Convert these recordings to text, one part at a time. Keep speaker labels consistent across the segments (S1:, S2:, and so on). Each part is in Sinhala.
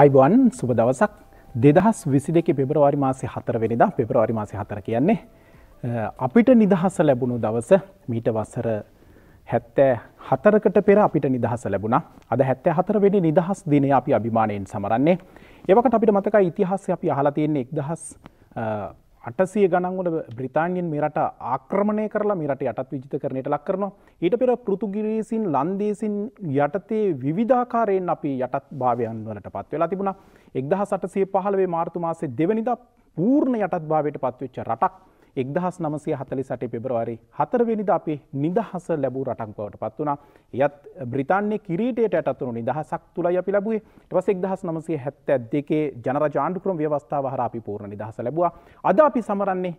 S1: අයිබන් සුබ දවසක් දෙදහස් විසි දෙක පෙබරවාරි මාසය හතර වෙනිදා පෙබරවාරි මාසය හතර කියන්නේ. අපිට නිදහස ලැබුණු දවස මීට වසර හැත්තෑ හතරකට පෙර අපිට නිදහස ලැබුණ අද හැත්තෑ හතර වෙනි නිදහස් දිනය අපි අභිමානයෙන් සමරන්නේ. ඒවකට අපිට මතක ඉතිහාස අපි අහලතියන්නේ එක්දහස් අටසිය ගණන්වල බ්‍රතාානයෙන් මෙරට ආක්‍රමණය කරලා මෙරට යටත් විජිත කරනයට ලක් කරනවා ඊට පෙර පෘතුගිරේසින් ලන්දේසින් යටතේ විවිධාකාරයෙන් අපි යටත් භාවයන් වලට පත් වෙලා තිබුණා එක්දහ සටසේ පහළවේ මාර්තුමාසේ දෙවනිද පූර්ණ යටත් භාවයට පත්වෙච්ච රටක් එක්දහස් නමසය හතලි සටේ පෙබරවාරි හතරවෙනිද අපි නිදහස ලැබූ රටක්පවට පත් වනා යත් බ්‍රතාන්නේ කිරීටයට ඇතුනු නිදහසක් තුළයි අපි ලැබුවේ ටවස එක්දහස් නමසේ හැත්ත දෙකේ ජනර ජාන්ඩුකරම් ව්‍යවස්ථාව හරාපි පූර්ණ නිදහස ලැබවා අද අපි සමරන්නේ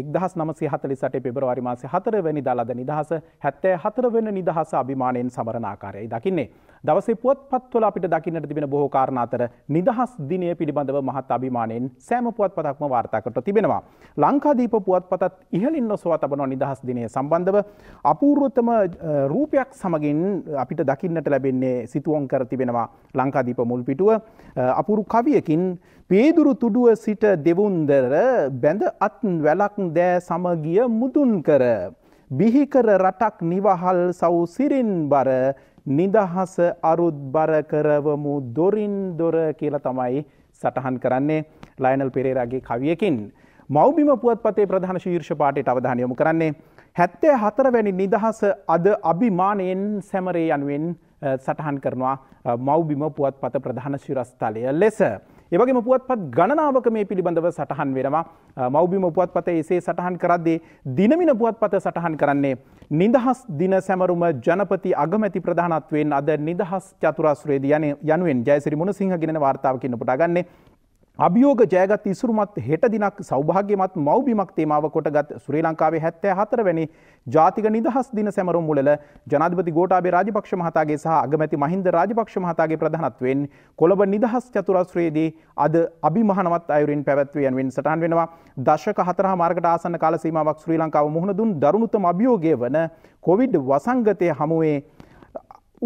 S1: එක්දහස් නමසි හතලිසට පෙබරවාරි මාස හතරවැනි දලද නිදහස හැත්තෑ හතරවෙන නිදහස අභිමානයෙන් සමරණආකාරයයි දකින්නේ. දවසේ පුවත් පත්වල අපිට දකින්නට තිබෙන බොහෝ කාරණාතර නිදහස් දිනය පිළිබඳව මහත් අභිමානයෙන් සෑම පුවත් පතක්ම වාර්තාකට තිබෙනවා. ලංකාදීප පුවත් පතත් ඉහලින් නොසවා තබනවා නිදහස් දිනය සම්බන්ධව අපූර්වතම රූපයක් සමගින් අපිට දකින්නට ලැබෙන්නේ සිතුවොන් කර තිබෙනවා ලංකාදීප මුල් පිටුව අපුරු කවියකින් පේදුරු තුඩුව සිට දෙවුන්දර බැඳ අත් වැලක් දෑ සමගිය මුදුන් කර. බිහිකර රටක් නිවහල් සව් සිරින් බර නිදහස අරුත් බර කරවමු දොරින් දොර කියලා තමයි සටහන් කරන්නේ ලයිනල් පෙරේරගේ කවියකින්. මෞබිම පුවත්පතේ ප්‍රධාන ශීර්ෂ පාටයට අවධානයොමු කරන්නේ. හැත්තේ හතරවැනි නිදහස අද අභිමානයෙන් සැමරේ යනුවෙන් සටහන් කරනවා මෞබිම පුවත්පත ප්‍රධාන ශිරස්ථලය ලෙස. ඒවගේම පුවත්පත් ගණනාවක මේ පිළිබඳව සටහන් වෙනවා මෞබිම පුවත්පත එසේ සටහන් කරද්දේ දිනමින පුවත්පත සටහන් කරන්නේ නිදහස් දින සැමරුම ජනපති අගමැති ප්‍රධානත්වයෙන් අද නිදහස් චතුරාස්රේදී යනුවෙන් ජයසිරි මුණසිංහ ගෙනෙන වාර්තාවකින් උපුටා ගන්නේ අභියෝග ජයගත් ඉසුරුමත් හෙට දිනක් සෞභාග්‍යමත් මවබිමක් තේමාව කොටගත් ශ්‍රී ලංකාවේ හැත්තෑ හතර වැනි ජාතික නිදහස් දින සැමරුම් මුලල ජනාධිපති ගෝටාබේ රාජපක්ෂ මහතාගේ සහ අගමැති මහින්ද රාජපක්ෂ මහතාගේ ප්‍රධානත්වයෙන් කොළඹ නිදහස් චතුරස්‍රයේදී අද අභිමහනවත් අයුරින් පැවැත්වේ යනුවෙන් සටහන් වෙනවා දශක හතරහ මාර්ගට ආසන්න කාල සීමාවක් ශ්‍රී ලංකාව මුහුණ දුන් දරුණුතම අභියෝගය වන කොවිඩ් වසංගතය හමුවේ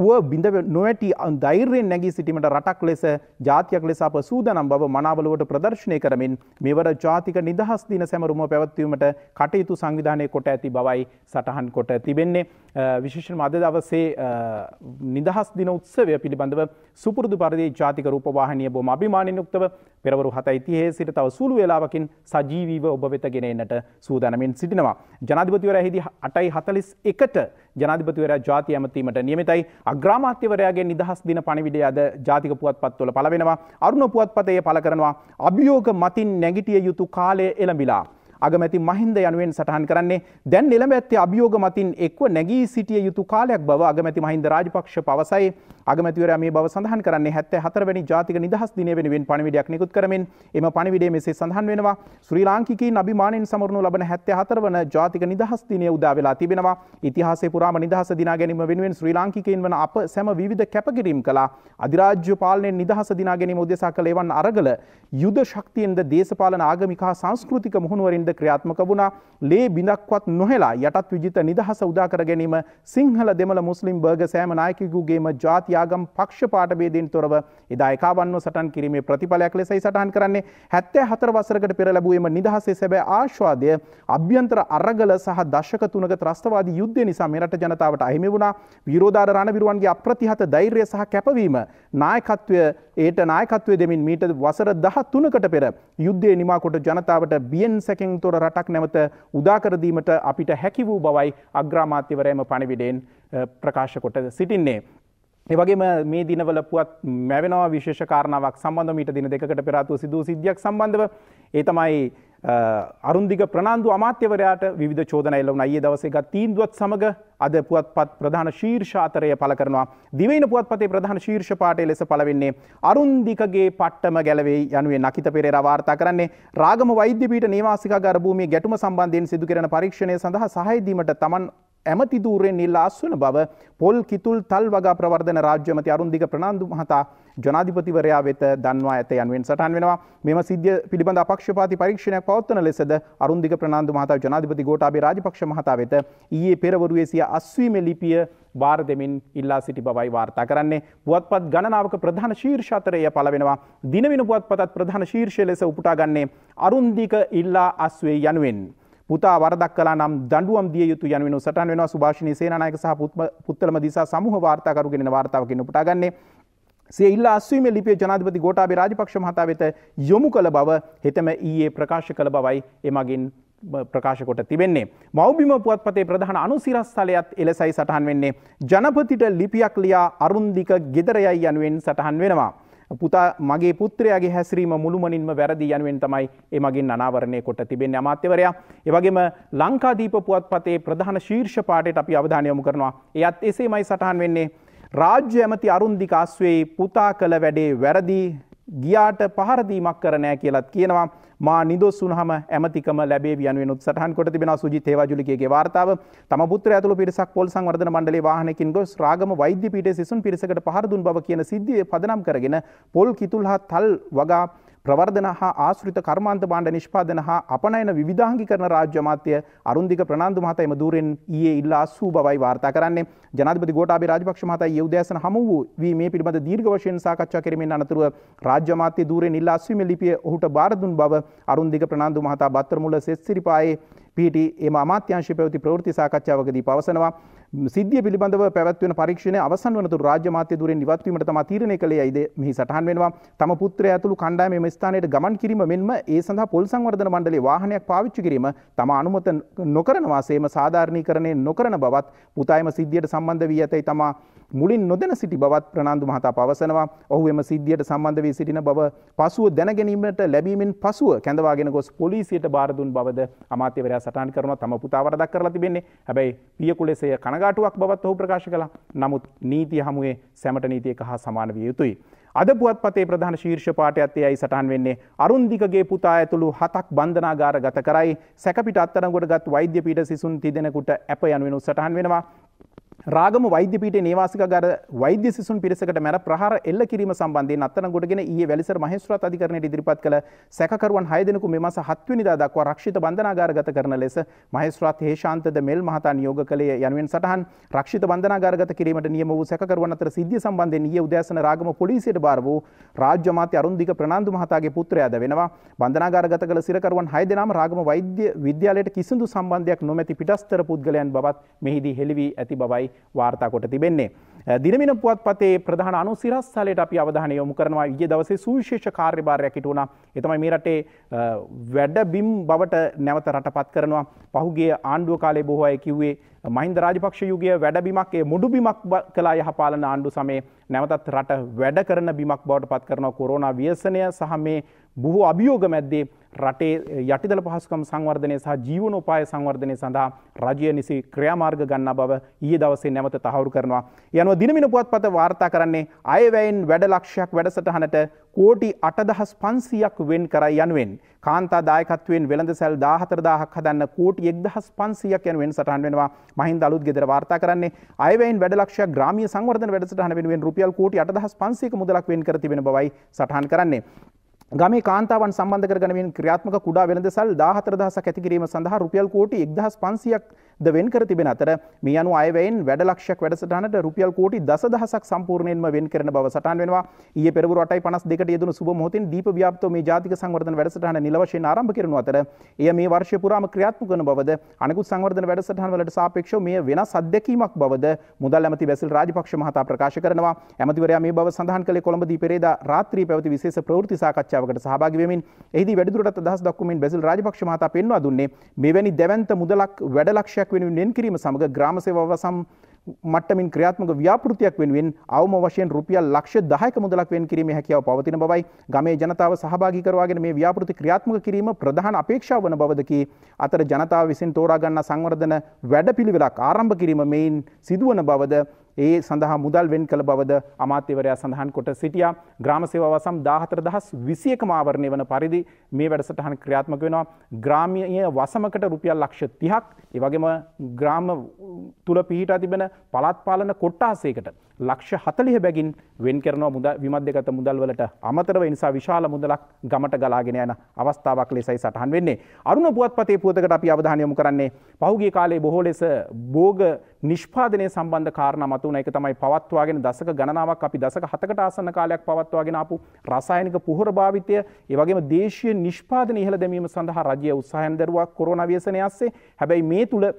S1: ඌව බිඳ නොවැටි ධෛර්යෙන් නැගී සිටීමට රටක් ලෙස ජාතියක් ලෙස අප සූදානම් බව මනාවලුවට ප්‍රදර්ශනය කරමින් මෙවර ජාතික නිදහස් දින සැමරුම පැවැත්වීමට කටයුතු සංවිධානය කොට ඇති බවයි සටහන් කොට තිබෙන්නේ විශේෂයෙන්ම අද දවසේ නිදහස් දින උත්සවය පිළිබඳව සුපුරුදු පරිදි ජාතික රූපවාහිනිය බොහොම අභිමානින් යුක්තව පෙරවරු 7:30 සිට තව සුළු වේලාවකින් සජීවීව ඔබ වෙත ගෙන එන්නට සූදානමින් සිටිනවා ජනාධිපතිවරයා එහිදී 8:41ට ජනාධිපතිවරයා ජාතිය ඇමතීමට නියමිතයි. අග්‍රාමාත්‍යවරයාගේ නිදහස් දින පණිවිඩය අද ජාතික පුවත්පත්වල පළවෙනවා. අරුණ පුවත්පතේ පළ කරනවා අභියෝග මතින් නැගිටිය යුතු කාලය එළඹිලා. අගමැති මහින්ද යනුවෙන් සටහන් කරන්නේ දැන් එළඹ ඇත්තේ අභියෝග මතින් එක්ව නැගී සිටිය යුතු කාලයක් බව අගමැති මහින්ද රාජපක්ෂ පවසයි අගමැතිවරයා මේ බව සඳහන් කරන්නේ 74 වැනි ජාතික නිදහස් දිනය වෙනුවෙන් පණිවිඩයක් නිකුත් කරමින් එම පණිවිඩය මෙසේ සඳහන් වෙනවා ශ්‍රී ලාංකිකයින් අභිමාණයෙන් සමරනු ලබන 74 වන ජාතික නිදහස් දිනය උදා වෙලා තිබෙනවා ඉතිහාසයේ පුරාම නිදහස දිනා ගැනීම වෙනුවෙන් ශ්‍රී ලාංකිකයින් වන අප සැම විවිධ කැපකිරීම් කළා අධිරාජ්‍ය පාලනයෙන් නිදහස දිනා ගැනීම උදෙසා කළ එවන් අරගල යුද ශක්තියෙන්ද දේශපාලන ආගමික හා සංස්කෘතික මුහුණුවරින්ද ක්‍රියාත්මක වුණා ලේ බිඳක්වත් නොහෙලා යටත් විජිත නිදහස උදා කර ගැනීම සිංහල දෙමළ මුස්ලිම් බර්ග සෑම නායකයෙකුගේම ජාතිය ජාත්‍යාගම් පක්ෂ පාටබේදෙන් තොරව එදා එකවන්ව සටන් කිරීමේ ප්‍රතිඵලයක් ලෙසයි සටහන් කරන්නේ හැත්තෑ හතර වසරකට පෙර ලැබුවම නිදහසේ සැබෑ ආශ්වාදය අභ්‍යන්තර අරගල සහ දශක තුනක ත්‍රස්තවාදී යුද්ධය නිසා මෙරට ජනතාවට අහිමි වුණා විරෝධාර රණවිරුවන්ගේ අප්‍රතිහත ධෛර්යය සහ කැපවීම නායකත්වය ඒට නායකත්වය දෙමින් මීට වසර දහ තුනකට පෙර යුද්ධය නිමාකොට ජනතාවට බියෙන් සැකෙන් තොර රටක් නැවත උදාකරදීමට අපිට හැකි වූ බවයි අග්‍රාමාත්‍යවරයම පණවිඩෙන් ප්‍රකාශ කොට සිටින්නේ. එවගේම මේ දිනවල පුවත් මැවෙනවා විශේෂ කාරණාවක් සම්බන්ධ මීට දින දෙකකට පෙර ආතුව සිදු සිද්ධියක් සම්බන්ධව ඒ තමයි අරුන්දිග ප්‍රනාන්දු අමාත්‍යවරයාට විවිධ චෝදනා එල්ල වුණා ඊයේ දවසේ ගත් තීන්දුවත් සමග අද පුවත්පත් ප්‍රධාන ශීර්ෂ අතරය පළ කරනවා දිවයින පුවත්පතේ ප්‍රධාන ශීර්ෂ පාඨය ලෙස පළ වෙන්නේ අරුන්දිකගේ පට්ටම ගැලවෙයි යනුවෙන් අකිත පෙරේරා වාර්තා කරන්නේ රාගම වෛද්‍ය පීඨ නේවාසිකාගාර භූමියේ ගැටුම සම්බන්ධයෙන් සිදු කෙරෙන පරීක්ෂණය සඳහා සහාය දීමට තමන් ඇමති දූරෙන් ඉල්ලා අස්වන බව පොල් කිතුල් තල් වගා ප්‍රවර්ධන රාජ්‍යමති අරුන්දික ප්‍රනාාන්දු මහතා ජනාධිපතිවරයා වෙත දන්වා ඇත යන්ුවෙන් සටන් වෙනවා මෙම සිද්ධිය පිළිබඳ අපක්ෂපාති පරීක්ෂණයක් පවත්වන ලෙසද අරුන්දික ප්‍රනාාන්දු මහතා ජනාධිපති ගෝටාබේ රාජපක්ෂ මහතා වෙත ඊයේ පෙරවරුවේ සිය අස්වීම ලිපිය වාර දෙමින් ඉල්ලා සිටි බවයි වාර්තා කරන්නේ පුවත්පත් ගණනාවක ප්‍රධාන ශීර්ෂාතරය පලවෙනවා දිනවින පුවත්පතත් ප්‍රධාන ශීර්ෂය ලෙස උපුටා ගන්නේ අරුන්දික ඉල්ලා අස්වේ යනුවෙන්. පුතා වරදක් කලා නම් දඩුවම් දිය යුතු යන සටන් වෙන සුභාෂණ සේනායක සහ පුත්තලම දිසා සමහ වාර්තාකරුගෙන වාර්තාවගෙන පුටාගන්නේ සේ ඉල්ලා අස්වීම ලිපිය ජනාධපති ගෝටාබේ රාජපක්ෂ මහතා වෙත යොමු කළ බව හෙතම ඊයේ ප්‍රකාශ කළ බවයි එමගින් ප්‍රකාශකොට තිබෙන්නේ. මෞබිම පුවත්පතේ ප්‍රධාන අනුසිරස්ථලයත් එලෙසයි සටහන් වෙන්නේ. ජනපතිට ලිපියක් ලියා අරුන්දික ගෙදරයයි යනුවෙන් සටහන් වෙනවා. පුතා මගේ පුත්‍රයාගේ හැසිරීම මුළුමනින්ම වැරදි යනුවෙන් තමයි ඒ මගින් අනාවරණය කොට තිබෙන අමාත්‍යවරයා. එවගේම ලංකාදීප පුවත්පතේ ප්‍රධාන ශීර්ෂ පාඩයට අපි අවධානය යොමු කරනවා. එයත් එසේමයි සටහන් වෙන්නේ. රාජ්‍ය ඇමති අරුන්දිකාස්වේ පුතා කළ වැඩේ වැරදි ගියාට පහරදීමක් කරනෑ කියලත් කියනවා මා නිදොස් වුනහම ඇමතිකම ලැබේ යනුවෙනුත් සටහන් කොට තිබෙන සුජිත් හේවාජුලිකගේ වාර්තාව තම පුත්‍ර ඇතුළු පිරිසක් පොල් සංවර්ධන මණ්ඩලයේ වාහනයකින් ගොස් රාගම වෛද්‍ය පීඨයේ සිසුන් පිරිසකට පහර දුන් බව කියන සිද්ධිය පදනම් කරගෙන පොල් කිතුල් හා තල් වගා ප්‍රවර්ධන හා ආශ්‍රිත කර්මාන්ත බාණ්ඩ නිෂ්පාදන හා අපනයන විධාංගිකරන රාජ්‍ය අමාත්‍ය අරුන්දික ප්‍රනාන්දු මහතා එම දූරෙන් ඊයේ ඉල්ලා අසූ බවයි වාර්තා කරන්නේ. ජනාධිපති ගෝඨාභය රාජපක්ෂ මහතා ඊයේ උදෑසන හමු වූ වී මේ පිළිබඳ දීර්ඝ වශයෙන් සාකච්ඡා කිරීමෙන් අනතුරුව රාජ්‍ය අමාත්‍ය දූරෙන් ඉල්ලා අසුවීමේ ලිපිය ඔහුට බාර දුන් බව අරුන්දික ප්‍රනාන්දු මහතා බත්තරමුල්ල සෙත් සිරිපායේ පිහිටි එම අමාත්‍යංශය පැවති ප්‍රවෘත්ති සාකච්ඡාවකදී පවසනවා. සිද්ධිය පිළිබඳව පැවැත්වෙන පරීක්ෂණ අවසන් වනතු රාජ්‍ය මාත්‍ය දුරෙන් නිවත්වීමට තම තීරණය කළේ ඇයිද මෙහි සටහන් වෙනවා තම පුත්‍රය ඇතුළු කණ්ඩායම මේ ස්ථානයට ගමන් කිරීම මෙන්ම ඒ සඳහා පොල් සංවර්ධන මණ්ඩලයේ වාහනයක් පාවිච්චි කිරීම තම අනුමත නොකරන වාසයේම සාධාරණීකරණය නොකරන බවත් පුතායම සිද්ධියට සම්බන්ධ වී ඇතැයි තමා මුලින් නොදැන සිටි බවත් ප්‍රනාන්දු මහතා පවසනවා ඔහු එම සිද්ධියට සම්බන්ධ වී සිටින බව පසුව දැනගැනීමට ලැබීමෙන් පසුව කැඳවාගෙන ගොස් පොලිසියට බාර දුන් බවද අමාත්‍යවරයා සටහන් කරනවා තම පුතා වරදක් කරලා තිබෙන්නේ හැබැයි පියකුලෙසය කනග කනගාටුවක් බවත් ඔහු ප්‍රකාශ කළා. නමුත් නීතිය හමුවේ සැමට නීතියක හා සමාන විය යුතුයි. අද පුවත්පතේ ප්‍රධාන ශීර්ෂ පාඨයත් එයයි සටහන් වෙන්නේ අරුන්දිකගේ පුතා ඇතුළු හතක් බන්ධනාගාර ගත කරයි සැකපිට අත්අඩංගුවට ගත් වෛද්‍ය පීඩ සිසුන් තිදෙනෙකුට ඇප යනුවෙන් සටහන් වෙනවා රාගම වෛද්‍යපීට නේවාසික ගර වෛද්‍ය සිසුන් පිරිසකට මැර ප්‍රහාර එල්ල කිරීම සම්බන්ධයෙන් අත්අඩංගුවටගෙන ඊයේ වැලිසර මහේස්ත්‍රාත් අධිකරණයට ඉදිරිපත් කළ සැකකරුවන් 6 දෙනෙකු මේ මාස 7 වෙනිදා දක්වා රක්ෂිත බන්ධනාගාරගත කරන ලෙස මහේස්ත්‍රාත් හේෂාන්තද මෙල් මහතා නියෝග කළේ යනුවෙන් සටහන් රක්ෂිත බන්ධනාගාරගත කිරීමට නියම වූ සැකකරුවන් අතර සිද්ධිය සම්බන්ධයෙන් ඊයේ උදෑසන රාගම පොලිසියට බාර වූ රාජ්‍ය අමාත්‍ය අරුන්දික ප්‍රනාන්දු මහතාගේ පුත්‍රයාද වෙනවා බන්ධනාගාරගත කළ සිරකරුවන් 6 දෙනාම රාගම වෛද්‍ය විද්‍යාලයට කිසිදු සම්බන්ධයක් නොමැති පිටස්තර පුද්ගලයන් බවත් මෙහිදී හෙළි වී ඇති බවයි වාර්තාකොට තිබෙන්නේ. දිනමින පුවත්පතේ ප්‍රධාන අනුසිරස්සලට අපි අවධානය යොමු කරනවා ඊයේ දවසේ සුවිශේෂ කාර්යභාරයක් හිටු වුණා. ඒ තමයි මේ රටේ වැඩබිම් බවට නැවත රටපත් කරනවා. පහුගිය ආණ්ඩුව කාලේ බොහෝ අය කිව්වේ මහින්ද රාජපක්ෂ යුගයේ වැඩබිමක් ඒ මුඩු බිමක් කළා යහපාලන ආණ්ඩු සමයේ නැවතත් රට වැඩ කරන බිමක් බවට පත් කරනවා කොරෝනා ව්‍යසනය සහ මේ බොහෝ අභියෝග මැද්දේ රටේ යටිදල පහසුකම් සංවර්ධනය සහ ජීවනෝපාය සංවර්ධනය සඳහා රජය නිසි ක්‍රියාමාර්ග ගන්න බව ඊයේ දවසේ නැවත තහවුරු කරනවා. යනුව දිනමින පුවත්පත වාර්තා කරන්නේ අයවැයෙන් වැඩ ලක්ෂයක් වැඩසටහනට කෝටි අටදහස් පන්සියක් වෙන් කරයි යනුවෙන්. කාන්තා දායකත්වයෙන් වෙළඳ සැල් දාහතරදාහක් හදන්න කෝටි එක්දහස් පන්සියක් යනුවෙන් සටහන් වෙනවා මහින්ද අලුත් ගෙදර වාර්තා කරන්නේ අයවැයින් වැඩලක්ෂයක් ග්‍රාමීය සංවර්ධන වැඩසටහන වෙනුවෙන් රුපියල් කෝටි අටදහස් පන්සියක මුදලක් වෙන් කර තිබෙන බවයි සටහන් කරන්නේ. ගම කාන්තාවන් සම්බන්ධ කරගනමින් ක්‍රියාත්මක කුඩා වෙළඳසල් දාහතරදහසක් ඇතිකිරීම සඳහා රුපියල් කෝටි එක්දහස් පන්සියක් ද වෙන් කර තිබෙන අතර මේ අනු අයවයින් වැඩලක්ෂයක් වැඩසටහනට රුපියල් කෝටි දස දහසක් සම්පූර්ණයෙන්ම වෙන් කරන බව සටහන් වෙනවා ඊයේ පෙරවරු 8යි 52ට යෙදුණු සුබ මොහොතින් දීප ව්‍යාප්තව මේ ජාතික සංවර්ධන වැඩසටහන නිල වශයෙන් ආරම්භ කරනු අතර එය මේ වර්ෂය පුරාම ක්‍රියාත්මක වන බවද අනෙකුත් සංවර්ධන වැඩසටහන් වලට සාපේක්ෂව මෙය වෙනස් අත්දැකීමක් බවද මුදල් ඇමති බැසිල් රාජපක්ෂ මහතා ප්‍රකාශ කරනවා ඇමතිවරයා මේ බව සඳහන් කළේ කොළඹ දීපෙරේදා රාත්‍රී පැවති විශේෂ ප්‍රවෘත්ති සාකච්ඡාවකට සහභාගී වෙමින් එහිදී වැඩිදුරටත් අදහස් දක්වමින් බැසිල් රාජපක්ෂ මහතා පෙන්වා දුන්නේ මෙවැනි දැවැන්ත මුදලක් වැඩලක්ෂ ආරක්ෂයක් වෙනුවෙන් වෙන් කිරීම සමඟ ග්‍රාම සේවාවසම් මට්ටමින් ක්‍රියාත්මක ව්‍යාපෘතියක් වෙනුවෙන් අවම වශයෙන් රුපියල් ලක්ෂ 10ක මුදලක් වෙන් කිරීමේ හැකියාව පවතින බවයි ගමේ ජනතාව සහභාගී කරවාගෙන මේ ව්‍යාපෘති ක්‍රියාත්මක කිරීම ප්‍රධාන අපේක්ෂාව වන බවද කී අතර ජනතාව විසින් තෝරා ගන්නා සංවර්ධන වැඩපිළිවෙලක් ආරම්භ කිරීම මෙයින් සිදුවන බවද ඒ සඳහා මුදල් වෙන් කළ බවද අමාත්‍යවරයා සඳහන් කොට සිටියා ග්‍රාම සේවා වසම් දාහතර දහස් විසියක මාවරණය වන පරිදි මේ වැඩසටහන ක්‍රියාත්මක වෙනවා ග්‍රාමීය වසමකට රුපියල් ලක්ෂ තිහක් ඒවගේම ග්‍රාම තුළ පිහිටා තිබෙන පළත් පාලන කොට්ටාසේකට ලක්ෂ හතලිහ බැගින් වෙන් කරනවා මුද විමධ්‍යගත මුදල් වලට අමතරව නිසා විශාල මුදලක් ගමට ගලාගෙන යන අවස්ථාවක් ලෙසයි සටහන් වෙන්නේ අරුණ පුවත්පතේ පුවතකට අපි අවධානය යොමු කරන්නේ පහුගිය කාලේ බොහෝ ලෙස භෝග නිෂ්පාදනය සම්බන්ධ කාරණ මතුවන එක තමයි පවත්වාගෙන දසක ගණනාවක් අපි දසක හතකට ආසන්න කාලයක් පවත්වාගෙන අපපු රසායනික පුහර භාවිතය ඒවගේම දේශය නිෂ්පාදන ඉහළ දැමීම සඳහා රජය උත්සාහන්දරුවක් කොරනව්‍යසනයස්සේ හැබැයි මේ තුළ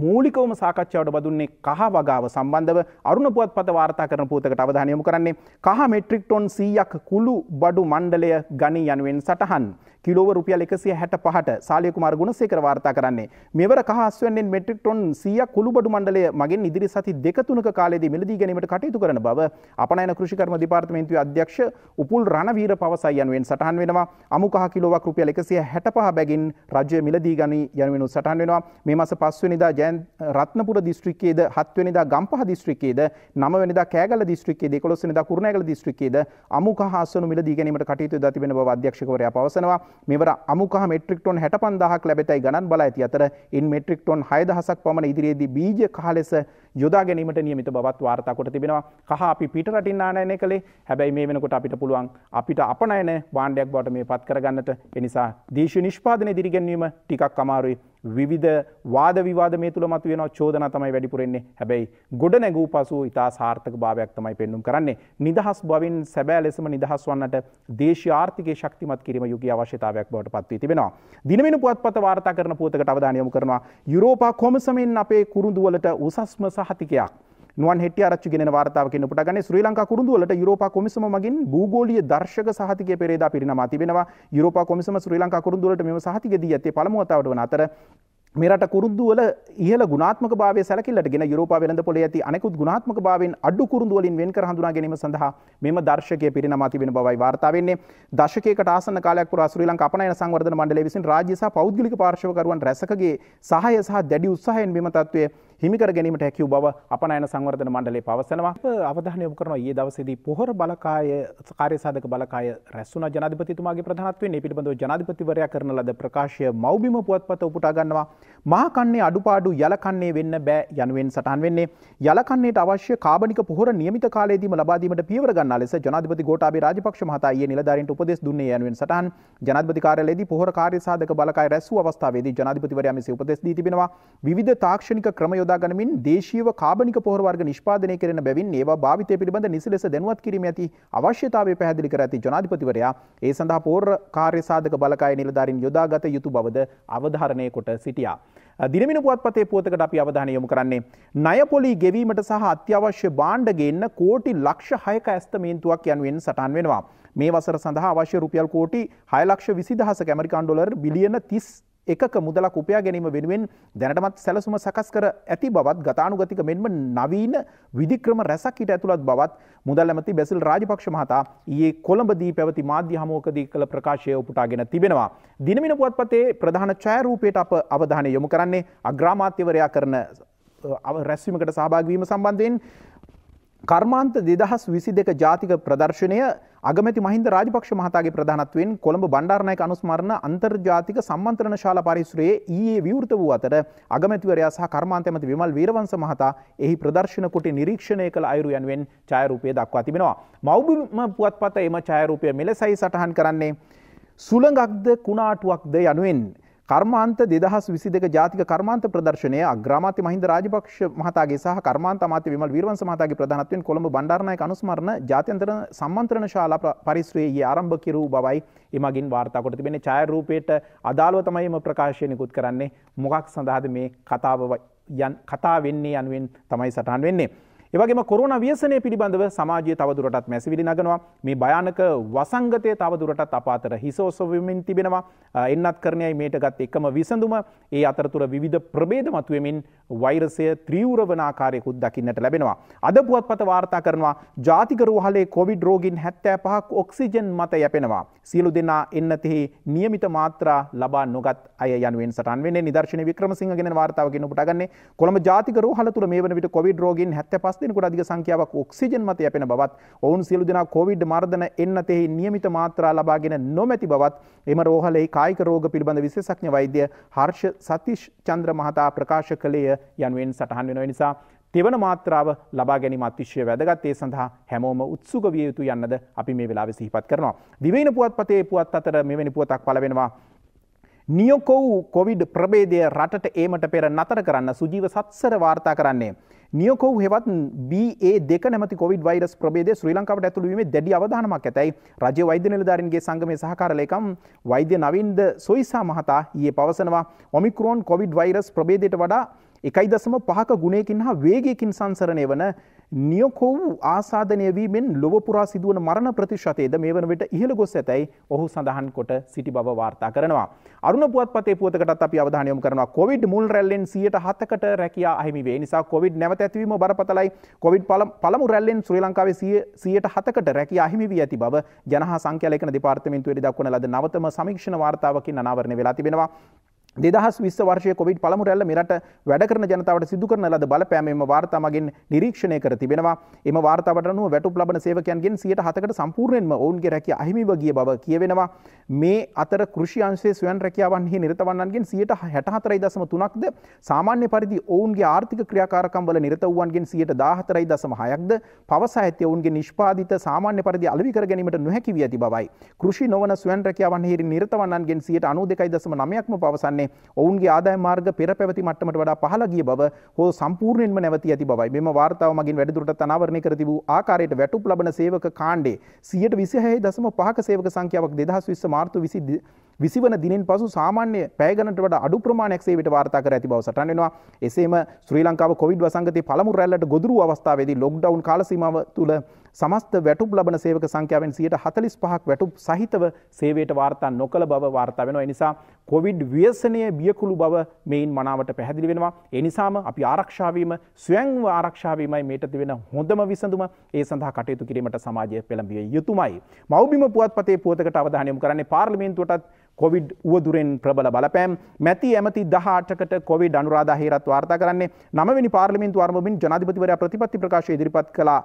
S1: මූලිකවම සාකච්ඡාවට බදුන්නේ කහ වගාව සම්බන්ධව අරුණ පුවත්පත වාර්තා කරන පුවතකට අවධානය යොමු කරන්නේ කහ මෙට්‍රික් ටොන් 100ක් කුළු බඩු මණ්ඩලය ගනි යනුවෙන් සටහන් කිලෝව රුපියල් 165ට සාලිය කුමාර ගුණසේකර වාර්තා කරන්නේ මෙවර කහ අස්වැන්නෙන් මෙට්‍රික් ටොන් 100ක් කුළු බඩු මණ්ඩලය මගෙන් ඉදිරි සති දෙක තුනක කාලයේදී මිලදී ගැනීමට කටයුතු කරන බව අපනයන කෘෂිකර්ම දෙපාර්තමේන්තුවේ අධ්‍යක්ෂ උපුල් රණවීර පවසයි යනුවෙන් සටහන් වෙනවා අමු කහ කිලෝවක් රුපියල් 165 බැගින් රජය මිලදී ගනි යනුවෙන් සටහන් වෙනවා මේ මාස 5 වෙනිදා ගැන් රත්නපුර දිස්ත්‍රිකේද හත්වනිදා ගම්පහ දිස්ත්‍රිකේද නමවැනිදා කෑගල දිස්ත්‍රිකේ දෙකොළොස්සනිදා කුරුණෑගල දිස්ත්‍රිකේද අමුක හස්සනු මිල දී ගැනීමට කටයුතු දා තිබෙන බව අධ්‍යක්ෂකවරයා පවසනවා මෙවර අමුක මෙට්‍රික් ටොන් 65000ක් ලැබෙතයි ගණන් බලා ඇති අතර ඉන් මෙට්‍රික් ටොන් 6000ක් පමණ ඉදිරියේදී බීජ කහ ලෙස යොදා ගැනීමට නියමිත බවත් වාර්තාකොට තිබෙනවා කහ අපි පිට රටින් ආනයනය කළේ හැබැයි මේ වෙනකොට අපිට පුළුවන් අපිට අපනයන බාණ්ඩයක් බවට මේ පත් කරගන්නට එනිසා දේශ නිෂ්පාදනය දිරිගැන්වීම ටිකක් අමාරුයි විවිධ වාද විවාද මේ තුළ මතු වෙනවා චෝදනා තමයි වැඩිපුරෙන්නේ. හැබැයි ගොඩ නැගූ පසු ඉතා සාර්ථක භාවයක් තමයි පෙන්눔 කරන්නේ. නිදහස් බවින් සැබෑ ලෙසම නිදහස් වන්නට දේශීය ආර්ථිකය ශක්තිමත් කිරීම යුගී අවශ්‍යතාවයක් බවට පත් වී තිබෙනවා. දිනවෙන පුවත්පත වාර්තා කරන පුවතකට අවධානය යොමු කරනවා. යුරෝපා කොමසමෙන් අපේ කුරුඳුවලට උසස්ම සහතිකයක් නුවන් හෙට අරච්චි ගෙන වාර්තාවක නොටගන ශ්‍රී ලංකා කුරුදුවලට යුරෝපා කොමිසම මගින් භූගෝලිය දර්ශක සහතික පෙරේදා පිරිනමා තිබෙනවා යුරෝපා කොමිසම ශ්‍රී ලංකා කුරුදුවලට මෙම සහතික දී ඇත්තේ පළමුවතාවට වන අතර මෙරට කුරුද්දුවල ඉහල ගුණාත්මක භාව සැලකිල්ලට ගෙන යුරෝපා වෙළඳ පොළ ඇති අනෙකුත් ගුණාත්මක භාවෙන් අඩු කුරුදුවලින් වෙන් කර හඳුනා ගැනීම සඳහා මෙම දර්ශකය පිරිනමා තිබෙන බවයි වාර්තා වෙන්නේ. දශකයකට ආසන්න කාලයක් පුරා ශ්‍රී ලංකා අපනයන සංවර්ධන මණ්ඩලය විසින් රාජ්‍ය සහ පෞද්ගලික පාර්ශවකරුවන් රැසකගේ සහාය සහ දැඩි උත්සාහයෙන් මෙම තත්ත්වය හිමිකර ගැනීමට හැකිව බව අපනයන සංවර්ධන මණ්ඩලේ පවසනවා අවධානය යොමු කරනවා ඊයේ දවසේදී පොහොර බලකාය කාර්ය සාධක බලකාය රැස් වුණා ජනාධිපතිතුමාගේ ප්‍රධානත්වයෙන් මේ පිළිබඳව ජනාධිපතිවරයා කරන ලද ප්‍රකාශය මව්බිම පුවත්පත උපුටා ගන්නවා මාකන්නේ අඩුපාඩු යලකන්නේ වෙන්න බෑ යනුවෙන් සටහන් වෙන්නේ යලකන්නේට අවශ්‍ය කාබනික පොහොර නියමිත කාලයේදීම ලබාදීමට පියවර ගන්නා ලෙස ජනාධිපති ගෝඨාභය රාජපක්ෂ මහතා ඊයේ නිලධාරීන්ට උපදෙස් දුන්නේ යනුවෙන් සටහන් ජනාධිපති කාර්යාලයේදී පොහොර කාර්ය සාධක බලකාය රැස්වූ අවස්ථාවේදී ජනාධිපතිවරයා මෙසේ උපදෙස් දී තිබෙනවා විවිධ තාක්ෂණික ක්‍රම යොදා ගනිමින් දේශීය කාබනික පොහොර වර්ග නිෂ්පාදනය කරන බැවින් ඒවා භාවිතය පිළිබඳ නිසි ලෙස දැනුවත් කිරීම ඇති අවශ්‍යතාවය පැහැදිලි කර ඇති ජනාධිපතිවරයා ඒ සඳහා පෝර කාර්ය සාධක බලකාය නිලධාරීන් යොදාගත යුතු බවද අවධාරණය කොට සිටියා. දිනමින පුවත්පතේ පුවතකට අපි අවධානය යොමු කරන්නේ ණයපොලි ගෙවීමට සහ අත්‍යවශ්‍ය බාණ්ඩ ගේන්න කෝටි ලක්ෂ 6ක ඇස්තමේන්තුවක් යනුවෙන් සටන් වෙනවා. මේ වසර සඳහා අවශ්‍ය රුපියල් කෝටි 6 ලක්ෂ 20000ක ඇමරිකන් ඩොලර් බිලියන 30 එකක මුදලක් උපයා ගැනීම වෙනුවෙන් දැනටමත් සැලසුම සකස් කර ඇති බවත් ගතානුගතික මෙන්ම නවීන විදික්‍රම රැසක් හිට ඇතුළත් බවත් මුදල් ඇමති බැසිල් රාජපක්ෂ මහතා ඒ කොළඹදී පැවති මාධ්‍ය හමෝකදී කළ ප්‍රකාශය උපුටාගෙන තිබෙනවා. දිනමින පුවත්පතේ ප්‍රධාන චෑරූපයට අප අවධානය යොමු කරන්නේ අග්‍රාමාත්‍යවරයා කරන රැස්වීමකට සහභාගවීම සම්බන්ධයෙන් කර්මාන්ත දෙදහස් විසි දෙක ජාතික ප්‍රදර්ශනය අගමැති මහින්ද රාජපක්ෂ මහතාගේ ප්‍රධානත්වයෙන් කොළඹ බණ්ඩාරණයක අනුස්මරණ අන්තර්ජාතික සම්මන්ත්‍රණ ශාලා පරිසරයේ ඊයේ විවෘත වූ අතර අගමැතිවරයා සහ කර්මාන්තමති විමල් වීරවංශ මහතා එහි ප්‍රදර්ශන කොට නිරීක්ෂණය කළ අයුරු යනුවෙන් ඡායාරූපය දක්වා තිබෙනවා. මෞබිම පුවත්පත එම ඡායාරූපය මෙලෙසයි සටහන් කරන්නේ සුළඟක්ද කුණාටුවක්ද යනුවෙන් කර්මාන්ත දෙදහස් විසි දෙක ජාතික කර්මාන්ත ප්‍රදර්ශනය අග්‍රාමාති මහින්ද රාජපක්ෂ මහතාගේ සහ කර්මාන්ත මාති විමල් වීරවංශ මහතාගේ ප්‍රධානත්වයෙන් කොළඹ බණ්ඩාරනායක අනුස්මරණ ජාත්‍යන්තර සම්මන්ත්‍රණ ශාලා පරිශ්‍රයේ ආරම්භ කෙරූ බවයි එමගින් වාර්තා කොට තිබෙන ඡායාරූපයට අදාළව තමයි මේ ප්‍රකාශය නිකුත් කරන්නේ මොකක් සඳහාද මේ කතාව යන් කතා වෙන්නේ යනුවෙන් තමයි සටහන් වෙන්නේ ඒවගේම කොරුණ ව්‍යසනය පිළිබඳව සමාජය තවදුරටත් මැසිවිලි නගනවා මේ භයානක වසංගතය තවදුරටත් අපාතර හිසෝසවමින් තිබෙනවා එන්නත් කරණයයි මේට ගත් එකම විසඳුම ඒ අතරතුර විධ ප්‍රබේද මතුවමින් වෛරසය ත්‍රියවරවනාකාරයකුත් දකින්නට ලැබෙනවා. අද පුවත් පත වාර්තා කරනවා ජාතිකරුහලේ කොවිඩ් රෝගින් හැත්තෑ පහක් ඔක්සිජන් මත යැපෙනවා. සියලු දෙනා එන්නතිෙහි නියමිත මාත්‍රා ලබා නොගත් අය යනුවෙන් සටන්වෙන්නේ නිදර්ශන වික්‍රමසිංහගෙන වාර්තාවගෙන පුටගන්නේ කොළම ජාතිකරුහල තුළ මේ වන විට කොවිඩ් රෝගින් හැත්ත පස් දෙනකුට අධික සංඛ්‍යාවක් ඔක්සිජන් මත යැපෙන බවත් ඔවුන් සියලු දෙනා කොවිඩ් මර්ධන එන්නතෙහි නියමිත මාත්‍රා ලබාගෙන නොමැති බවත් එම රෝහලේ කායික රෝග පිළිබඳ විශේෂඥ වෛද්‍ය හර්ෂ සතිෂ් චන්ද්‍ර මහතා ප්‍රකාශ කළේය යනුවෙන් සටහන් වෙන නිසා තෙවන මාත්‍රාව ලබා ගැනීම අතිශ්‍ය වැදගත් ඒ සඳහා හැමෝම උත්සුක විය යුතු යන්නද අපි මේ වෙලාවේ සිහිපත් කරනවා. දිවයින පුවත්පතේ පුවත් අතර මෙවැනි පුවතක් පළ වෙනවා. නියකොව් කොවිඩ් ප්‍රබේදය රටට ඒමට පෙර නතර කරන්න සුජීව සත්සර වාර්තා කරන්නේ. නියකෝ හෙවත් BA දෙක නැමති කොවිඩ් වෛරස් ප්‍රභේදය ශ්‍රී ලංකාවට ඇතුළු වීමේ දැඩි අවධානමක් ඇතැයි රාජ්‍ය වෛද්‍ය නිලධාරීන්ගේ සංගමේ සහකාර ලේකම් වෛද්‍ය නවින්ද සොයිසා මහතා ඊයේ පවසනවා ඔමික්‍රෝන් කොවිඩ් වෛරස් ප්‍රභේදයට වඩා එකයි දසම පහක ගුණයකින් හා වේගයකින් සංසරණය වන නියකොව් ආසාධනය වීමෙන් ලොවපුරා සිදුවන මරණ ප්‍රතිශතයද මේ වන විට ඉහළ ගොස් ඇතැයි ඔහු සඳහන් කොට සිටි බව වාර්තා කරනවා. අරුණ පුවත්පතේ පුවතකටත් අපි අවධානයොම් කරනවා කොවිඩ් මුල් රැල්ලෙන් 107කට රැකියා අහිමි වේ. නිසා කොවිඩ් නැවත ඇතිවීම බරපතලයි. කොවිඩ් පළමු රැල්ලෙන් ශ්‍රී ලංකාවේ 107කට රැකියා අහිමි වී ඇති බව ජනහා සංඛ්‍යා ලේඛන දෙපාර්තමේන්තුවේ දක්වන ලද නවතම සමීක්ෂණ වාර්තාවකින් අනාවරණය වෙලා තිබෙනවා. දෙදහස් විස් වර්ෂය කොවිඩ් පළමුරැල්ල මෙරට වැඩ කරන ජනතාවට සිදු කරන ලද බලපෑමම වාර්තාමගෙන් නිරීක්ෂණය කර තිබෙනවා එම වාර්තාවටනුව වැටුප ලබන සේවකයන්ගෙන් සියට හතකට සම්පූර්ණයෙන්ම ඔවුන්ගේ රැකි අහිමිව ගිය බව කියවෙනවා මේ අතර කෘෂියන්සේ ස්වයන් රැකියාවන්හි නිරතවන්නන්ගෙන් සියට හැට හතරයි දසම තුනක්ද සාමාන්‍ය පරිදි ඔවුන්ගේ ආර්ථික ක්‍රියාකාරකම් වල නිරත වූවන්ගෙන් සියට දාහතරයි දසම හයක්ද පවසා ඇති ඔවුන්ගේ නිෂ්පාදිත සාමාන්‍ය පරිදි අලවි කර ගැනීමට නොහැකි වී ඇති බවයි කෘෂි නොවන ස්වයන් රැකියාවන්හි නිරතවන්නන්ගෙන් සියට අනූ දෙකයි දසම නමයක්ම පවසන්නේ ප්‍රමාණය ඔවුන්ගේ ආදාය මාර්ග පෙර පැවති මට්ටමට වඩා පහළ ගිය බව හෝ සම්පූර්ණයෙන්ම නැවති ඇති බවයි. මෙම වාර්තාව මගින් වැඩිදුරටත් අනාවරණය කර තිබූ ආකාරයට වැටුප් ලබන සේවක කාණ්ඩේ 126.5ක සේවක සංඛ්‍යාවක් 2020 මාර්තු 20 විසිවන දිනෙන් පසු සාමාන්‍ය පැයගනට වට අඩු ප්‍රමාණයක් සේවිට වාර්තා කර ඇති බව සටහන් වෙනවා. එසේම ශ්‍රී ලංකාව කොවිඩ් වසංගතයේ පළමු රැල්ලට ගොදුරු අවස්ථාවේදී ලොක්ඩවුන් කාල සීමාව තුළ සමස්ත වැටුප් ලබන සේවක සංඛ්‍යාවෙන් 145ක් වැටුප් සහිතව සේවයට වාර්තා නොකළ බව වාර්තා වෙනවා. ඒ නිසා කොවිඩ් ව්‍යසනයේ බියකුළු බව මේන් මනාවට පැහැදිලි වෙනවා. ඒ නිසාම අපි ආරක්ෂා වීම, ස්වයංව ආරක්ෂා වීමයි මේට තිබෙන හොඳම විසඳුම. ඒ සඳහා කටයුතු කිරීමට සමාජය පෙළඹිය යුතුමයි. මව්බිම පුවත්පතේ පුවතකට අවධානය යොමු කරන්නේ පාර්ලිමේන්තුවටත් කොවිඩ් වුවදුරෙන් ප්‍රබල බලපෑම් මැති ඇමති දහටකට කොවිඩ් අනුරාධ හිරත් වාර්තා කරන්නේ නමනි පාර්ලිමින්තු අර්මින් ජනාධිපතිවරයා ප්‍රතිපත්ති ප්‍රකාශ ඉදිරිපත් කළා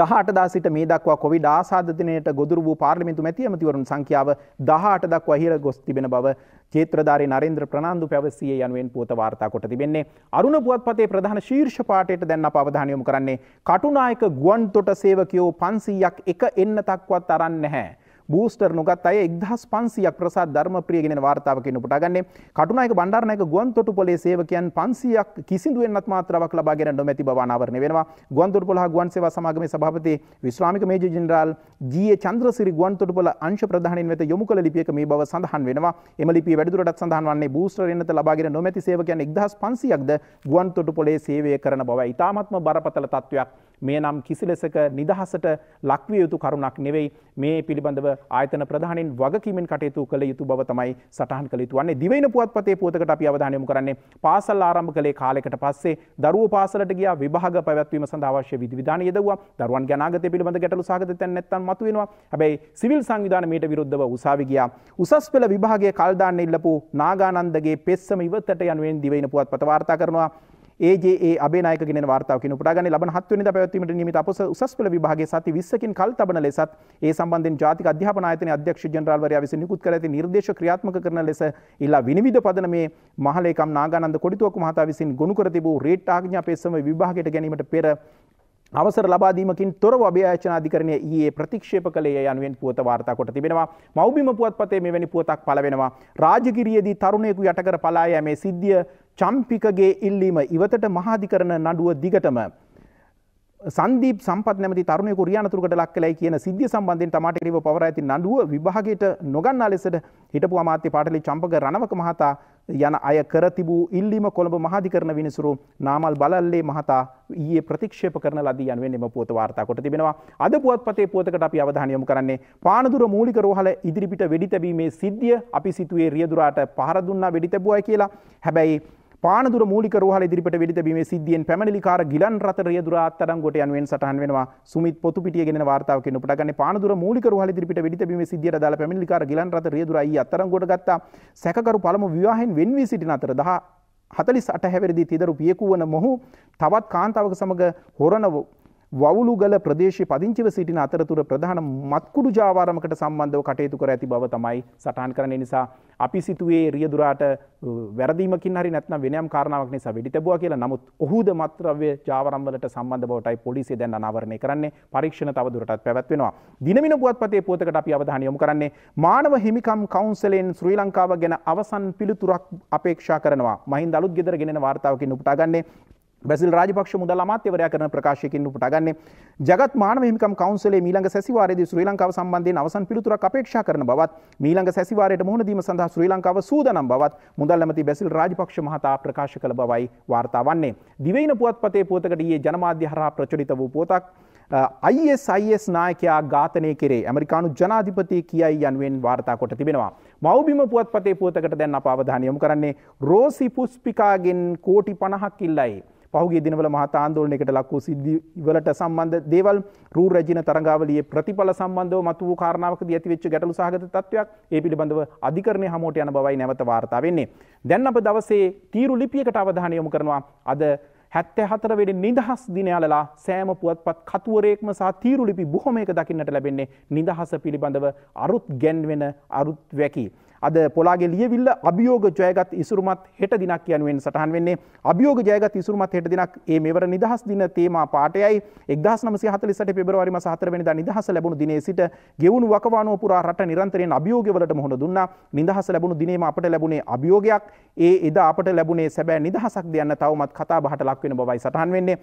S1: දහට දාසිට මේ දක්වා කොවිඩ ආසාධනයට ගොදුර වූ පාර්ලිමිතු මැතිඇමතිවරුන් සංඛ්‍යාව දහට දක්වා හිර ගොස් තිබෙන බව චේත්‍රධාරි නරේන්ද්‍ර ප්‍රනාාන්දු පැවසිය යනුවෙන් පුවත වාර්තා කොට තිබෙන්නේ අරුණ පුවත්පතේ ප්‍රධාන ශීර්ෂ පාටයට දැන්න පවධානයොම් කරන්නේ කටුනායක ගුවන් තොට සේවකයෝ පන්සීයක් එක එන්න තක්වත් අරන්න නැහැ. බූස්ටර් නොගත් අය එක්දහස් පන්සියක් ප්‍රසාත් ධර්ම ප්‍රියගෙන වාර්තාවකෙන් උපටාගන්නේ කටුනායක බණ්ඩාරනායක ගුවන්තොටු පොලේ සේවකයන් පන්සියක් කිසිදු වෙනත් මාත්‍රාවක් ලබා ගෙන නොමැති බව අනාවරණය වෙනවා ගුවන්තොටු පොළ හා ගුවන් සේවා සමාගමේ සභාපති විශ්‍රාමික මේජර් ජෙනරාල් ජී.ඒ. චන්ද්‍රසිරි ගුවන්තොටු පොළ අංශ ප්‍රධානීන් වෙත යොමු කළ ලිපියක මේ බව සඳහන් වෙනවා එම ලිපිය වැඩිදුරටත් සඳහන් වන්නේ බූස්ටර් එන්නත ලබා ගෙන නොමැති සේවකයන් එක්දහස් පන්සියක්ද ගුවන්තොටු පොලේ සේවය කරන බව ඉතාමත්ම බරපතල තත්ත්වයක් මේ නම් කිසිලෙසක නිදහසට ලක්විය යුතු කරුණක් නෙවෙයි මේ පිළිබඳව ආයතන ප්‍රධානින් වගකීමෙන් කටයුතු කළ යුතු බව තමයි සටහන් කළ යුතු වන්නේ දිවයින පුවත්පතේ පුවතකට අපි අවධානය යොමු කරන්නේ පාසල් ආරම්භ කළේ කාලයකට පස්සේ දරුවෝ පාසලට ගියා විභාග පැවැත්වීම සඳහා අවශ්‍ය විධිවිධාන යොදවුවා දරුවන් ගැන අනාගතය පිළිබඳ ගැටලු සාගත තැන් නැත්තම් මතුවෙනවා හැබැයි සිවිල් සංවිධාන මේට විරුද්ධව උසාවි ගියා උසස් පෙළ විභාගයේ කල්දාන්න ඉල්ලපු නාගානන්දගේ පෙස්සම ඉවතට යනුවෙන් දිවයින පුවත්පත වාර්තා කරනවා ඒ අබේනායක ගෙන වාර්තාව නපටගන ලබ හත්වනි පැවැත්වීමට නිමිත අපස උසස් පෙළ විභාගේ සති විස්සකින් කල් තබන ලෙසත් ඒ සම්බන්ධ ජාති අධ්‍යාපනායතන අධ්‍යක්ෂ ජනරාල්වරයා විසින් නිකුත් කර ඇති නිර්දේශ ක්‍රියාත්මක කරන ලෙස ඉල්ලා විනිවිධ පදන මේ මහලේකම් නාගානන්ද කොඩිතුවක්කු මහතා විසින් ගොනු කර තිබූ රේට් ආඥා පෙස්සම විභාගයට ගැනීමට පෙර අවසර ලබාදීමකින් තොරව අභ්‍යාචනාධිකරණය ඊයේ ප්‍රතික්ෂේප කළේ යනුවෙන් පුවත වාර්තා කොට තිබෙනවා. මෞබිම පුවත්පතේ මෙවැනි පුවතක් පළ වෙනවා. රාජගිරියේදී තරුණයෙකු යටකර පලා යෑමේ සිද්ධිය චම්පිකගේ ඉල්ලීම ඉවතට මහාධිකරණ නඩුව දිගටම සන්දීප් සම්පත් නැමති තරුණයකු රියානතුරකට ලක් කළයි කියන සිද්ධිය සම්බන්ධයෙන් තමාට එරෙහිව පවර ඇති නඩුව විභාගයට නොගන්නා ලෙසට හිටපු අමාත්‍ය පාටලි චම්පක රණවක මහතා යන අය කර තිබූ ඉල්ලීම කොළඹ මහාධිකරණ විනිසුරු නාමල් බලල්ලේ මහතා ඊයේ ප්‍රතික්ෂේප කරන ලදී යනුවෙන් එම පුවත වාර්තා කොට තිබෙනවා. අද පුවත්පතේ පුවතකට අපි අවධානය යොමු කරන්නේ පානදුර මූලික රෝහල ඉදිරිපිට වෙඩි තැබීමේ සිද්ධිය අපි සිතුවේ රියදුරාට පහර දුන්නා වෙඩි තැබුවයි කියලා. හැබැයි පානදුර මූලික රෝහල ඉදිරිපට වෙඩි තැබීමේ සිද්ධියෙන් පැමිණිලිකාර ගිලන් රත රියදුර අත්අඩංගුවට යනුවෙන් සටහන් වෙනවා සුමිත් පොතුපිටිය ගෙනෙන වාර්තාවකින් ඔබට ගන්න පානදුර මූලික රෝහල ඉදිරිපට වෙඩි තැබීමේ සිද්ධියට අදාළ පැමිණිලිකාර ගිලන් රත රියදුර අයියා අත්අඩංගුවට ගත්තා සැකකරු පළමු විවාහෙන් වෙන් වී සිටින අතර 10 48 හැවිරිදි තිදරු පියෙකු වන මොහු තවත් කාන්තාවක සමග හොරන වවුළුගල ප්‍රදේශ පදිංචිව සිටින අතරතුර ප්‍රධාන මත්කුඩු ජාවාරමකට සම්බන්ධව කටයුතු කර ඇති බව තමයි සටහන් කරන නිසා අපි සිතුවේ රියදුරාට වැරදිීමකින් හරි නැත්නම් වෙනම් කාරණාවක් නිසා වෙඩිතබවා කියලා නමුත් ඔහුද මත්‍රව්‍ය ජාවරම්වලට සම්බන්ධ බවටයි පොලිසිය දැන් අනාවරණය කරන්නේ පරීක්ෂණ තවදුරටත් පැවැත්වෙනවා. දිනමින පුවත්පතේ පුවතකට අපි අවධානය යොමු කරන්නේ මානව හිමිකම් කවුන්සලෙන් ශ්‍රී ලංකාව ගැන අවසන් පිළිතුරක් අපේක්ෂා කරනවා. මහින්ද අලුත් ගෙදර ගෙනෙන වාර්තාවකින් උපුටා ගන්නේ බැසිල් රාජපක්ෂ මුදල් අමාත්‍යවරයා කරන ප්‍රකාශයකින් උපුටාගන්නේ ජගත් මානව හිමිකම් කවුන්සිලේ මීළඟ සැසිවාරයේදී ශ්‍රී ලංකාව සම්බන්ධයෙන් අවසන් පිළිතුරක් අපේක්ෂා කරන බවත් මීළඟ සැසිවාරයට මුහුණ දීම සඳහා ශ්‍රී ලංකාව සූදානම් බවත් මුදල් ඇමති බැසිල් රාජපක්ෂ මහතා ප්‍රකාශ කළ බවයි වාර්තා වන්නේ දිවයින පුවත්පතේ පුවතකට ඊයේ ජනමාධ්‍ය හරහා ප්‍රචලිත වූ පුවතක් අයිSIS නායකයා ඝාතනය කරේ ඇමරිකානු ජනාධිපති කියයි යනුවෙන් වාර්තා කොට තිබෙනවා. මවබිම පුවත්පතේ පුවතකට දැන් අප අවධානය යොමු කරන්නේ රෝසි පුස්පිකාගෙන් කෝටි 50ක් ඉල්ලයි. පහුගේ දිනවල මහත ආන්දෝලනයකට ලක් වූ සිද්ධි වලට සම්බන්ධ දේවල් රූ රැජින තරඟාවලියේ ප්‍රතිඵල සම්බන්ධව මතු වූ කාරණාවකදී ඇතිවෙච්ච ගැටලු සහගත තත්ත්වයක් ඒ පිළිබඳව අධිකරණය හමුවට යන බවයි නැවත වාර්තා වෙන්නේ. දැන් අප දවසේ තීරු ලිපියකට අවධානය යොමු කරනවා අද හැත්තේ හතරවෙඩි නිදහස් දිනයාලලා සෑම පුවත්පත් කතුවරේක්ම සහ තීරුලිපි බොහොම එක දකින්නට ලැබෙන්නේ නිදහස පිළිබඳව අරුත් ගැන්වෙන අරුත් වැකි. අද පොලාගේ ලියවිල්ල අභියෝග ජයගත් ඉසුරුමත් හෙට දිනක් යනුවෙන් සටහන් වෙන්නේ අභියෝග ජයගත් ඉසුරුමත් හෙට දිනක් ඒ මෙවර නිදහස් දින තේමා පාටයයි 1948 පෙබරවාරි මාස 4 වෙනිදා නිදහස ලැබුණු දිනේ සිට ගෙවුණු වකවානුව පුරා රට නිරන්තරයෙන් අභියෝගවලට මුහුණ දුන්නා නිදහස ලැබුණු දිනේම අපට ලැබුණේ අභියෝගයක් ඒ එදා අපට ලැබුණේ සැබෑ නිදහසක් දෙන්න තවමත් කතා බහට ලක් වෙන බවයි සටහන් වෙන්නේ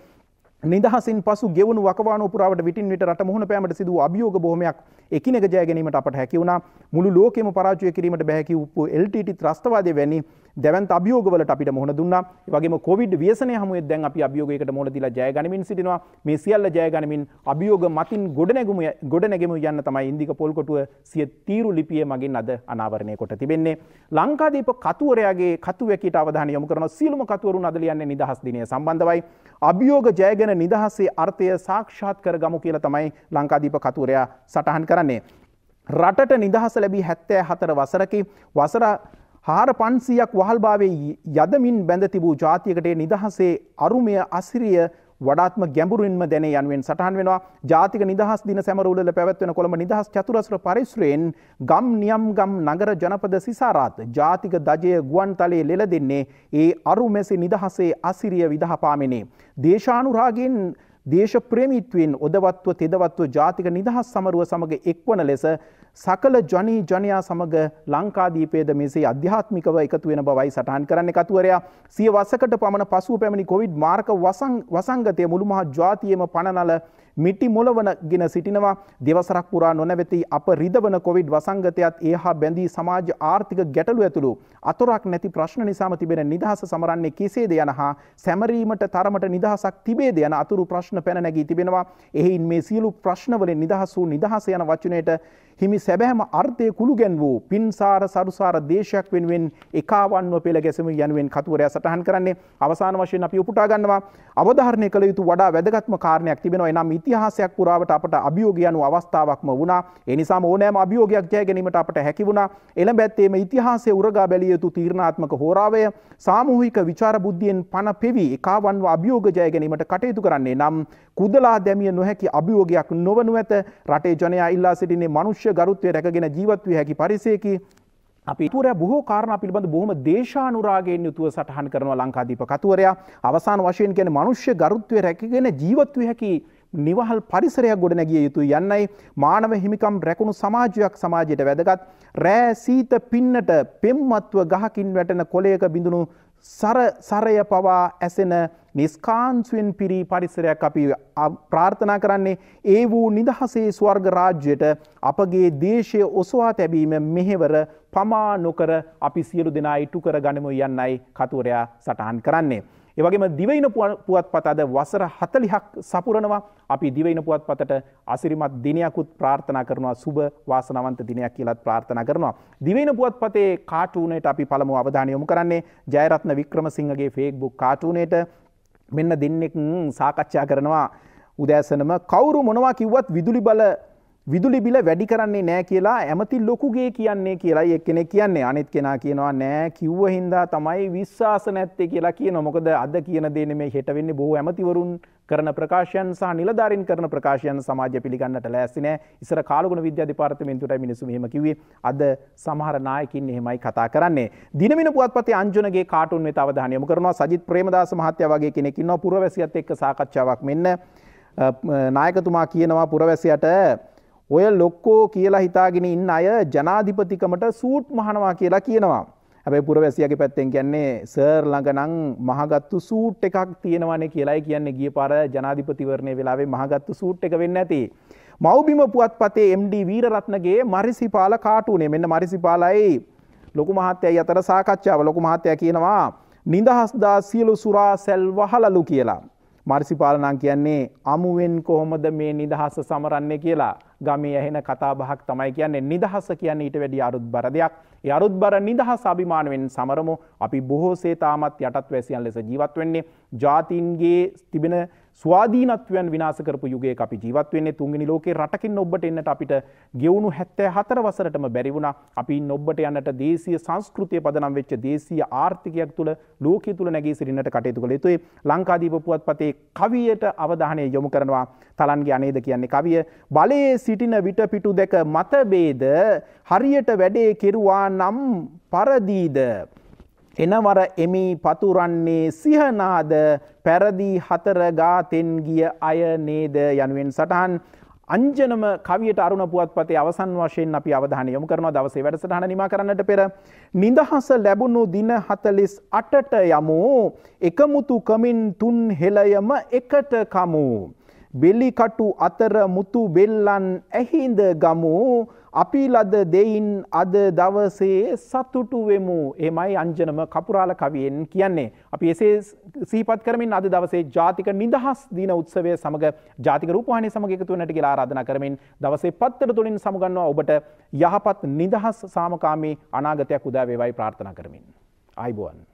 S1: නිදහසින් පසු ගෙවුණු වකවානු පුරාවට විටින් විට රට මුහුණ පෑමට සිදු අභියෝග බොහොමයක් එකිනෙක ජය ගැනීමට අපට හැකි වුණා මුළු ලෝකෙම පරාජය කිරීමට බැහැ කිව්ව එල්ටීටී ත්‍රස්තවාදය වැනි දැවන් අභියෝගවලට අපිට මුහුණ දුන්නා වගේ කොවිඩ් වියසනය හමුවේ දැන් අපි අභියෝගයකට මුහුණ දීලා ජය ගනිමින් සිටිනවා මේ සියල්ල ජය ගනිමින් අභියෝග මතින් ගොඩනැගුමු ගොඩනැගෙමු යන්න තමයි ඉන්දික පොල්කොටුව සිය තීරු ලිපිය මගින් අද අනාවරණය කොට තිබෙන්නේ ලංකාදීප කතුවරයාගේ කතුවැකට අවධාන යොමු කරන සියලුම කතුවරුන් අද ලියන්නේ නිදහස් දිනය සම්බන්ධවයි අභියෝග ජයගෙන නිදහසේ අර්ථය සාක්ෂාත් කර ගමු කියල තමයි ලංකාදීප කතුවරයා සටහන් කරන්නේ. රටට නිදහස ලැබී හැත්තෑ හතර වසරකි වසර හාර පන්සියක් වහල්භාවේ යදමින් බැඳ තිබූ ජාතියකට නිදහසේ අරුමය අසිරිය වඩාත්ම ගැඹුරින්ම දැන යනුවෙන් සටහන් වෙනවා ජාතික නිදහස් දින සැමරූලල පැවැත්වෙන කොළඹ නිදහස් චතුරස්‍ර පරිශ්‍රයෙන් ගම් නියම් ගම් නගර ජනපද සිසාරාත් ජාතික දජය ගුවන් තලයේ ලෙල දෙන්නේ ඒ අරුමැසි නිදහසේ අසිරිය විදහපාමිනේ. දේශානුරාගෙන් දේශප්‍රේමිත්වෙන් ඔදවත්ව තෙදවත්ව ජාතික නිදහස් සමරුව සමඟ එක්වන ලෙස සකල ජොනී ජොනයා සමඟ ලංකාදීපේද මෙසේ අධ්‍යාත්මිකව එකතු වෙන බවයි සටහන් කරන්න එකතුවරයා සිය වසකට පමණ පසුව පැමණි කොවිඩ් මාර්ක වසංගතය මුළුමහා ජාතියම පණනල මිටි මොලවන ගෙන සිටිනවා දෙවසරක් පුරා නොනැවෙති අප රිදවන කොවිඩ් වසංගතයත් ඒ හා බැඳී සමාජ ආර්ථික ගැටලු ඇතුළු අතොරක් නැති ප්‍රශ්න නිසාම තිබෙන නිදහස සමරන්නේ කෙසේද යන හා සැමරීමට තරමට නිදහසක් තිබේද යන අතුරු ප්‍රශ්න පැන නැගී තිබෙනවා එහින් මේ සියලු ප්‍රශ්නවලින් නිදහස් වූ නිදහස යන වචනයට හිමි සැබෑම අර්ථය කුළු ගැන් වූ පින්සාර සරුසාර දේශයක් වෙනුවෙන් එකවන්ව පෙළ ගැසම යනුවෙන් කතුවරය සටහන් කරන්නේ අවසාන වශයෙන් අපි උපුටා ගන්නවා අවධාරණය කළ යුතු වඩා වැදගත්ම කාරණයක් තිබෙනවා එනම් ඉතිහාසයක් පුරාවට අපට අභියෝග යනු අවස්ථාවක්ම වුණා ඒ නිසාම ඕනෑම අභියෝගයක් ජය ගැනීමට අපට හැකි වුණා එළඹ ඇත්තේ මේ ඉතිහාසයේ උරගා බැලිය යුතු තීරණාත්මක හෝරාවය සාමූහික විචාර බුද්ධියෙන් පණ පෙවි එකවන්ව අභියෝග ජය ගැනීමට කටයුතු කරන්නේ නම් කුදලා දැමිය නොහැකි අභියෝගයක් නොවනු ඇත රටේ ජනයා ඉල්ලා සිටින්නේ මනුෂ්‍ය ජාතික ගරුත්වය රැකගෙන ජීවත්වය හැකි පරිසයකි අපි තුර බොහෝ කාරණ පිළිබඳ බොහොම දේශානුරාගෙන් යුතුව සටහන් කරනවා ලංකාදීප කතුවරයා අවසාන වශයෙන් ගැන මනුෂ්‍ය ගරුත්වය රැකගෙන ජීවත්වය හැකි නිවහල් පරිසරයක් ගොඩනැගිය යුතු යන්නයි මානව හිමිකම් රැකුණු සමාජයක් සමාජයට වැදගත් රෑ සීත පින්නට පෙම්මත්ව ගහකින් වැටෙන කොලයක බිඳුණු සරය පවා ඇසෙන නිස්කාන්සුවෙන් පිරී පරිසරයක් අපි ප්‍රාර්ථනා කරන්නේ ඒ වූ නිදහසේ ස්වර්ග රාජ්‍යයට අපගේ දේශය ඔසවා තැබීම මෙහෙවර පමා නොකර අපි සියලු දෙනා ඉටු කර ගනිමු යන්නයි කතුවරයා සටහන් කරන්නේ. ඒවගේම දිවයින පුවත් පත අද වසර 40ක් සපුරනවා. අපි දිවයින පුවත් පතට අසිරිමත් දිනයකුත් ප්‍රාර්ථනා කරනවා. සුබ වාසනාවන්ත දිනයක් කියලාත් ප්‍රාර්ථනා කරනවා. දිවයින පුවත් පතේ කාටුනේට අපි පළමුව අවධානය යොමු කරන්නේ ජයරත්න වික්‍රමසිංහගේ Facebook කාටුනේට මෙන්න දෙන්නෙක් සාකච්ඡා කරනවා. උදෑසනම කවුරු මොනවා කිව්වත් විදුලි බල විදුලි බිල වැඩි කරන්නේ නෑ කියලා ඇමති ලොකුගේ කියන්නේ කියලා එක්කෙනෙ කියන්නේ අනිත් කෙනා කියනවා නෑ කිව්ව හින්දා තමයි විශ්වාස නැත්තේ කියලා කියන මොකද අද කියන දේන මේ හෙටවෙන්නේ බොහෝ ඇමතිවරුන් කරන ප්‍රකාශයන් සහ නිලධාරින් කරන ප්‍රකාශයන් සමාජය පිළිගන්නට ලෑස්ති නෑ ඉස්සර කාලගුණ විද්‍යා දෙපාර්තමේන්තුවටයි මිනිස්සු මෙහෙම කිව්වේ අද සමහර නායකින් එහෙමයි කතා කරන්නේ දිනමින පුවත්පතේ අංජනගේ කාටුන් වෙත අවධානය යොමු කරනවා සජිත් ප්‍රේමදාස මහත්තයා වගේ කෙනෙක් ඉන්නවා පුරවැසියත් එක්ක සාකච්ඡාවක් මෙන්න නායකතුමා කියනවා පුරවැසියට ඔය ලොක්කෝ කියලා හිතාගෙන ඉන්න අය ජනාධිපතිකමට සූට් මහනවා කියලා කියනවා. හැබැයි පුරවැසියාගේ පැත්තෙන් කියන්නේ සර් ළඟනම් මහගත්තු සූට් එකක් තියෙනවනේ කියලායි කියන්නේ ගිය පාර ජනාධිපතිවරණය වෙලාවේ මහගත්තු සූට් එක වෙන්න ඇති. මව්බිම පුවත්පතේ MD වීරරත්නගේ මරිසිපාල කාටුනේ මෙන්න මරිසිපාලයි ලොකු මහත්තයයි අතර සාකච්ඡාව ලොකු මහත්තයා කියනවා නිදහස්දා සියලු සුරා සැල් වහලලු කියලා. මරිසිපාලනං කියන්නේ අමුවෙන් කොහොමද මේ නිදහස සමරන්නේ කියලා ගමේ ඇහෙන කතාබහක් තමයි කියන්නේ නිදහස කියන්නේ ඊට වැඩි අරුත් බර දෙයක්. ඒ අරුත් බර නිදහස අභිමානයෙන් සමරමු. අපි බොහෝසේ තාමත් යටත් වැසියන් ලෙස ජීවත් වෙන්නේ. ජාතීන්ගේ තිබෙන ස්වාධීනත්වයන් විනාශ කරපු යුගයක අපි ජීවත් වෙන්නේ තුන්වෙනි ලෝකේ රටකින් ඔබට එන්නට අපිට ගෙවුණු 74 වසරටම බැරි වුණා. අපි ඔබට යන්නට දේශීය සංස්කෘතිය පදනම් වෙච්ච දේශීය ආර්ථිකයක් තුළ ලෝකයේ තුල නැගී සිටින්නට කටයුතු කළ යුතුයි. ලංකාදීප පුවත්පතේ කවියට අවධානය යොමු කරනවා. තලන්ගේ අනේද කියන්නේ කවිය. බලයේ සිටින විට පිටු දැක මතභේද හරියට වැඩේ කෙරුවා නම් පරදීද එනවර එමි පතුරන්නේ සිහනාද පැරදි හතර ගාතෙන් ගිය අය නේද යනුවෙන් සටහන් අංජනම කවියට අරුණ පුවත්පතේ අවසන් වශයෙන් අපි අවධානය යොමු කරනවා දවසේ වැඩසටහන නිමා කරන්නට පෙර නිදහස ලැබුණු දින 48ට යමු එකමුතු කමින් තුන් හෙළයම එකට කමු බෙලිකටු අතර මුතු බෙල්ලන් ඇහිඳ ගමු අපි ලද දෙයින් අද දවසේ සතුටු වෙමු. එමයි අංජනම කපුරාල කවියෙන් කියන්නේ. අපි එසේ සීපත් කරමින් අද දවසේ ජාතික නිදහස් දින උත්සවය සමග ජාතික රූපවාහිනිය සමග එකතු වෙන්නට කියලා ආරාධනා කරමින් දවසේ 7ට තුලින් සමුගන්නවා ඔබට යහපත් නිදහස් සාමකාමී අනාගතයක් උදා වේවායි ප්‍රාර්ථනා කරමින්. ආයිබෝවන්.